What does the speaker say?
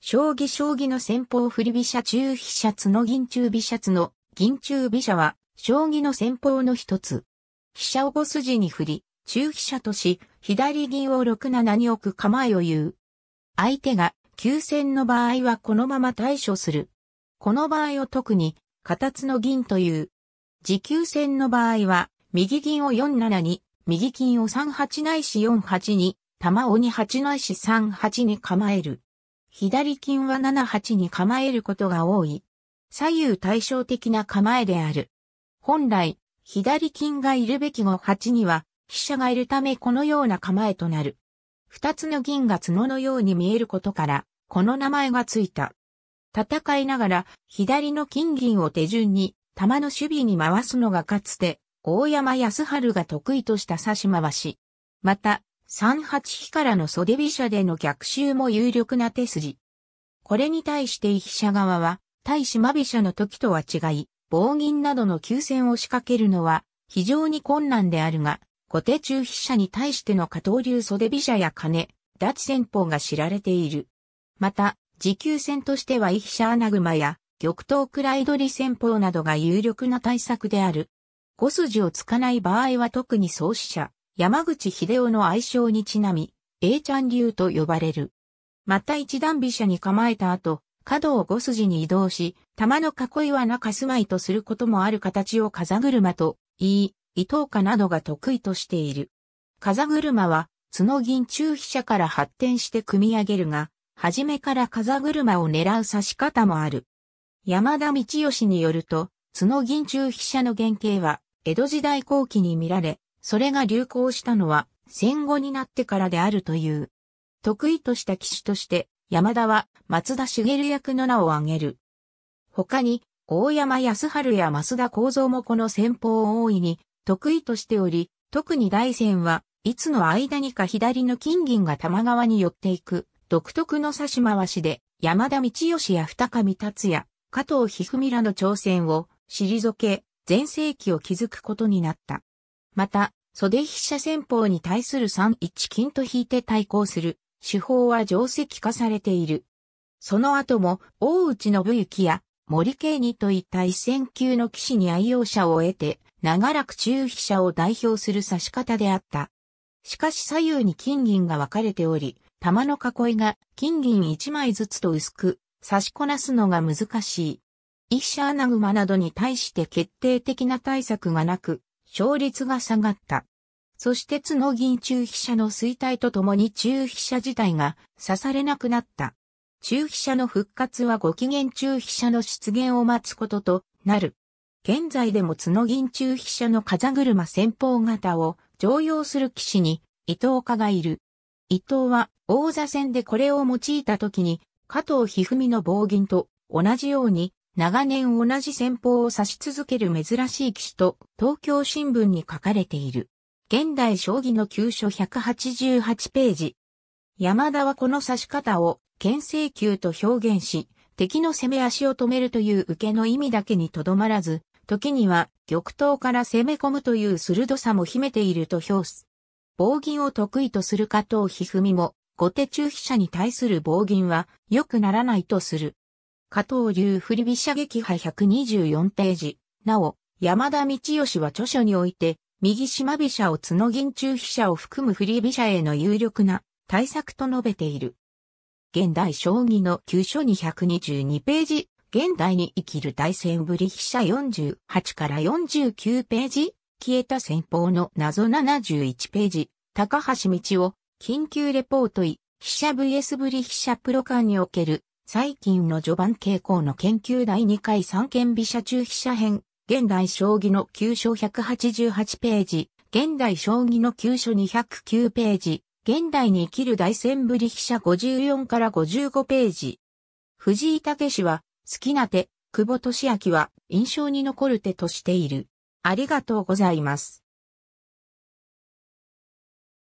将棋将棋の先方振り飛車中飛車角銀中飛車角銀中飛車は将棋の先方の一つ。飛車を5筋に振り、中飛車とし、左銀を6七に置く構えを言う。相手が急戦の場合はこのまま対処する。この場合を特に、形の銀という。持久戦の場合は、右銀を4七に、右金を3八ないし4八に、玉を2八ないし3八に構える。左金は7-8に構えることが多い。左右対称的な構えである。本来、左金がいるべき後8には、飛車がいるためこのような構えとなる。二つの銀が角のように見えることから、この名前がついた。戦いながら、左の金銀を手順に、玉の守備に回すのがかつて、大山康春が得意とした差し回し。また、三八飛からの袖飛車での逆襲も有力な手筋。これに対して飛車側は、対島飛車の時とは違い、棒銀などの急戦を仕掛けるのは非常に困難であるが、小手中飛車に対しての下等流袖飛車や金、脱戦法が知られている。また、持久戦としては飛車穴熊や玉頭くら取り戦法などが有力な対策である。5筋をつかない場合は特に創始者、山口秀夫の愛称にちなみ、A ちゃん流と呼ばれる。また一段飛車に構えた後、角を5筋に移動し、玉の囲いは中住まいとすることもある形を風車と言い、伊藤家などが得意としている。風車は、角銀中飛車から発展して組み上げるが、初めから風車を狙う指し方もある。山田道義によると、角銀中飛車の原型は、江戸時代後期に見られ、それが流行したのは戦後になってからであるという。得意とした騎手として、山田は松田茂役の名を挙げる。他に、大山康春や増田幸三もこの戦法を大いに得意としており、特に大戦はいつの間にか左の金銀が玉川に寄っていく独特の差し回しで山田道義や二上達也、加藤一二三らの挑戦を退け、全盛期を築くことになった。また、袖飛車戦法に対する3一金と引いて対抗する手法は定石化されている。その後も大内信行や森慶二といった一戦級の騎士に愛用者を得て、長らく中飛車を代表する指し方であった。しかし左右に金銀が分かれており、玉の囲いが金銀1枚ずつと薄く、差しこなすのが難しい。一社穴熊などに対して決定的な対策がなく、勝率が下がった。そして角銀中飛車の衰退とともに中飛車自体が刺されなくなった。中飛車の復活はご機嫌中飛車の出現を待つこととなる。現在でも角銀中飛車の風車先方型を常用する騎士に伊藤家がいる。伊藤は王座戦でこれを用いた時に加藤一二三の棒銀と同じように長年同じ戦法を指し続ける珍しい騎士と東京新聞に書かれている。現代将棋の急所188ページ。山田はこの指し方を、牽制球と表現し、敵の攻め足を止めるという受けの意味だけにとどまらず、時には玉頭から攻め込むという鋭さも秘めていると評す。棒銀を得意とする加藤一二三も、後手中飛車に対する棒銀は良くならないとする。加藤流振り飛車撃破124ページ。なお、山田道義は著書において、右島飛車を角銀中飛車を含む振り飛車への有力な対策と述べている。現代将棋の急所222ページ、現代に生きる大戦ぶり飛車48から49ページ、消えた戦法の謎71ページ、高橋道を緊急レポート位、飛車 VS ぶり飛車プロ間における最近の序盤傾向の研究第2回三間飛車中飛車編現代将棋の急所188ページ、現代将棋の急所209ページ、現代に生きる大戦ぶり飛車54から55ページ。藤井武は、好きな手、久保利明は印象に残る手としている。ありがとうございます。